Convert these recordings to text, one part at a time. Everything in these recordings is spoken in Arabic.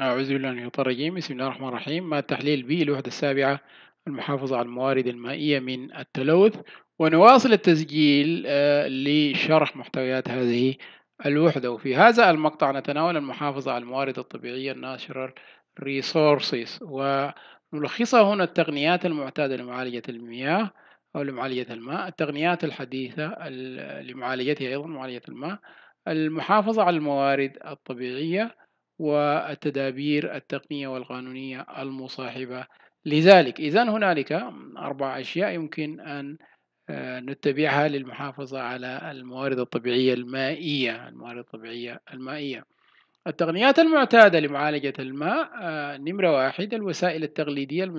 أعوذ بالله من الشيطان الرجيم بسم الله الرحمن الرحيم مع التحليل بي الوحدة السابعة المحافظة على الموارد المائية من التلوث ونواصل التسجيل آه، لشرح محتويات هذه الوحدة وفي هذا المقطع نتناول المحافظة على الموارد الطبيعية الناشرال ريسورسز ونلخصها هنا التقنيات المعتادة لمعالجة المياه أو لمعالجة الماء التقنيات الحديثة لمعالجتها أيضا معالجة الماء المحافظة على الموارد الطبيعية والتدابير التقنية والقانونية المصاحبة لذلك إذا هنالك أربع أشياء يمكن أن آه، نتبعها للمحافظة على الموارد الطبيعية المائية الموارد الطبيعية المائية التقنيات المعتادة لمعالجة الماء آه، نمرة واحد الوسائل التقليدية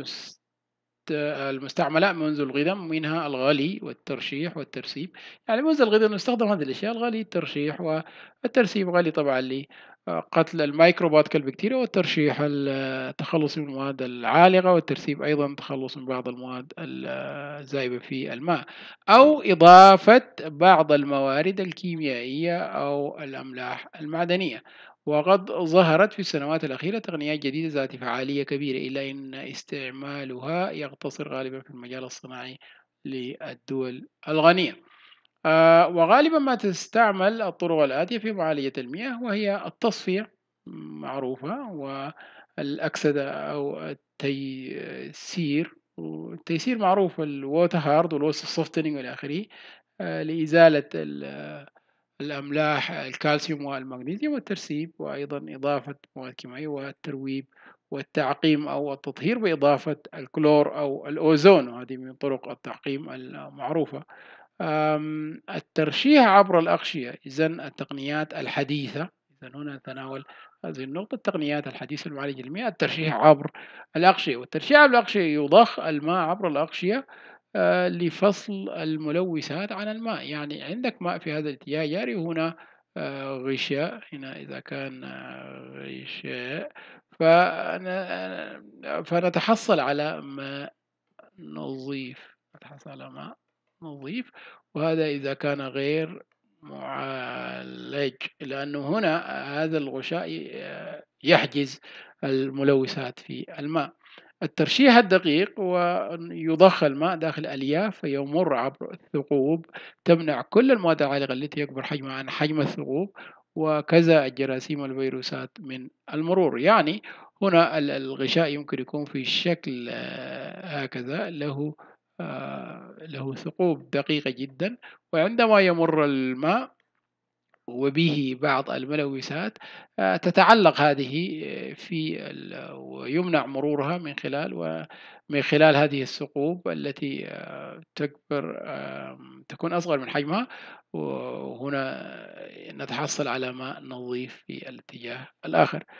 المستعملة منذ القدم منها الغلي والترشيح والترسيب يعني منذ القدم نستخدم هذه الأشياء الغلي الترشيح والترسيب غلي طبعا قتل الميكروبات كالبكتيريا والترشيح التخلص من المواد العالقة والترسيب أيضا التخلص من بعض المواد الزائبة في الماء أو إضافة بعض الموارد الكيميائية أو الأملاح المعدنية وقد ظهرت في السنوات الأخيرة تقنيات جديدة ذات فعالية كبيرة إلا أن استعمالها يقتصر غالبا في المجال الصناعي للدول الغنية آه، وغالبا ما تستعمل الطرق الآتية في معالجة المياه وهي التصفية معروفة والأكسدة أو التيسير التيسير معروف الووتر هارد والوسط سوفتنينج والى اخره آه، لازاله آه، الاملاح الكالسيوم والمغنيسيوم والترسيب وايضا اضافه مواد كيميائيه والترويب والتعقيم او التطهير باضافه الكلور او الاوزون وهذه من طرق التعقيم المعروفه الترشيح عبر الأغشية إذا التقنيات الحديثة إذا هنا نتناول هذه النقطة التقنيات الحديثة المعالجة للمياه الترشيح عبر الأغشية والترشيح عبر الأغشية يضخ الماء عبر الأغشية آه، لفصل الملوثات عن الماء يعني عندك ماء في هذا الاتجاه جاري هنا آه، غشاء هنا إذا كان غشاء آه، فنتحصل على ماء نظيف نتحصل على ماء نظيف وهذا إذا كان غير معالج لأنه هنا هذا الغشاء يحجز الملوثات في الماء الترشيح الدقيق هو يضخ الماء داخل الياف فيمر عبر الثقوب تمنع كل المواد العالقة التي يكبر حجمها عن حجم الثقوب وكذا الجراثيم والفيروسات من المرور يعني هنا الغشاء يمكن يكون في شكل آه، هكذا له له آه، ثقوب دقيقة جدا وعندما يمر الماء وبه بعض الملوثات آه، تتعلق هذه آه، في ويمنع مرورها من خلال ومن خلال هذه الثقوب التي تكبر تكون أصغر من حجمها وهنا نتحصل على ماء نظيف في الاتجاه الآخر